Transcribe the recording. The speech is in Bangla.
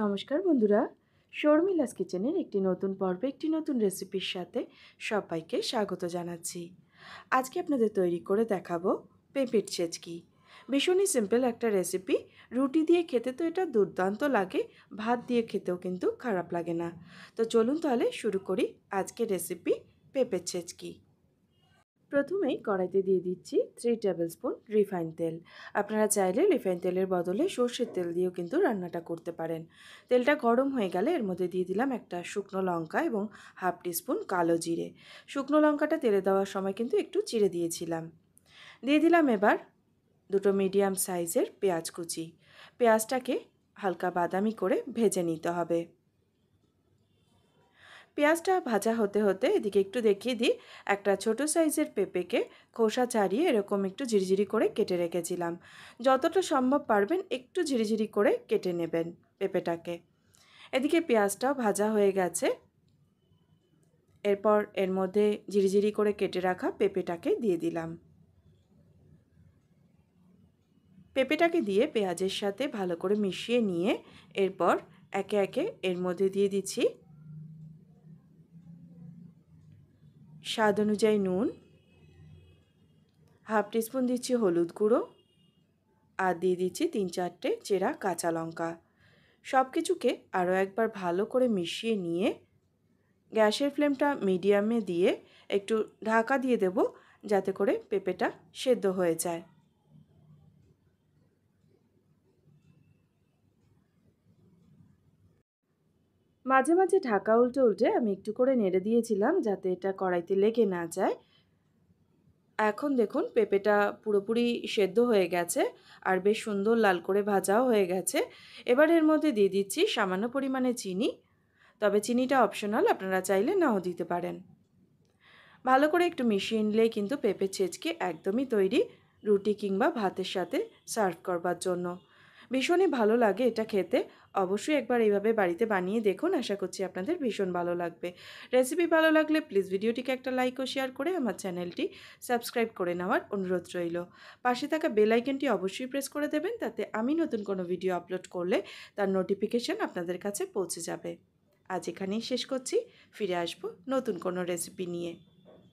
নমস্কার বন্ধুরা শর্মিলাস কিচেনের একটি নতুন পর্বে একটি নতুন রেসিপির সাথে সবাইকে স্বাগত জানাচ্ছি আজকে আপনাদের তৈরি করে দেখাবো পেঁপের ছেচকি ভীষণই সিম্পল একটা রেসিপি রুটি দিয়ে খেতে তো এটা দুর্দান্ত লাগে ভাত দিয়ে খেতেও কিন্তু খারাপ লাগে না তো চলুন তাহলে শুরু করি আজকে রেসিপি পেঁপের ছেচকি প্রথমেই কড়াইতে দিয়ে দিচ্ছি থ্রি টেবিল স্পুন রিফাইন তেল আপনারা চাইলে রিফাইন তেলের বদলে সর্ষের তেল দিয়েও কিন্তু রান্নাটা করতে পারেন তেলটা গরম হয়ে গেলে এর মধ্যে দিয়ে দিলাম একটা শুকনো লঙ্কা এবং হাফ টিস্পুন কালো জিরে শুকনো লঙ্কাটা তেলে দেওয়ার সময় কিন্তু একটু চিড়ে দিয়েছিলাম দিয়ে দিলাম এবার দুটো মিডিয়াম সাইজের পেঁয়াজ কুচি পেঁয়াজটাকে হালকা বাদামি করে ভেজে নিতে হবে পেঁয়াজটা ভাজা হতে হতে এদিকে একটু দেখিয়ে দিই একটা ছোট সাইজের পেঁপেকে খোসা ছাড়িয়ে এরকম একটু ঝিরিঝিরি করে কেটে রেখেছিলাম যতটা সম্ভব পারবেন একটু ঝিরিঝিরি করে কেটে নেবেন পেঁপেটাকে এদিকে পেঁয়াজটাও ভাজা হয়ে গেছে এরপর এর মধ্যে ঝিরিঝিরি করে কেটে রাখা পেঁপেটাকে দিয়ে দিলাম পেঁপেটাকে দিয়ে পেঁয়াজের সাথে ভালো করে মিশিয়ে নিয়ে এরপর একে একে এর মধ্যে দিয়ে দিচ্ছি স্বাদ অনুযায়ী নুন হাফ টিস্পুন দিচ্ছি হলুদ গুঁড়ো আর দিয়ে দিচ্ছি তিন চারটে চেরা কাঁচা লঙ্কা সব কিছুকে আরও একবার ভালো করে মিশিয়ে নিয়ে গ্যাসের ফ্লেমটা মিডিয়ামে দিয়ে একটু ঢাকা দিয়ে দেব যাতে করে পেঁপেটা সেদ্ধ হয়ে যায় মাঝে মাঝে ঢাকা উল্টে উল্টে আমি একটু করে নেড়ে দিয়েছিলাম যাতে এটা কড়াইতে লেগে না যায় এখন দেখুন পেঁপেটা পুরোপুরি সেদ্ধ হয়ে গেছে আর বেশ সুন্দর লাল করে ভাজাও হয়ে গেছে এবার এর মধ্যে দিয়ে দিচ্ছি সামান্য পরিমাণে চিনি তবে চিনিটা অপশনাল আপনারা চাইলে নাও দিতে পারেন ভালো করে একটু মিশিয়ে নিলেই কিন্তু পেঁপে ছেঁচকে একদমই তৈরি রুটি কিংবা ভাতের সাথে সার্ভ করবার জন্য ভীষণই ভালো লাগে এটা খেতে অবশ্যই একবার এইভাবে বাড়িতে বানিয়ে দেখুন আশা করছি আপনাদের ভীষণ ভালো লাগবে রেসিপি ভালো লাগলে প্লিজ ভিডিওটিকে একটা লাইক ও শেয়ার করে আমার চ্যানেলটি সাবস্ক্রাইব করে নেওয়ার অনুরোধ রইল পাশে থাকা বেল আইকনটি অবশ্যই প্রেস করে দেবেন তাতে আমি নতুন কোনো ভিডিও আপলোড করলে তার নোটিফিকেশান আপনাদের কাছে পৌঁছে যাবে আজ এখানেই শেষ করছি ফিরে আসব নতুন কোনো রেসিপি নিয়ে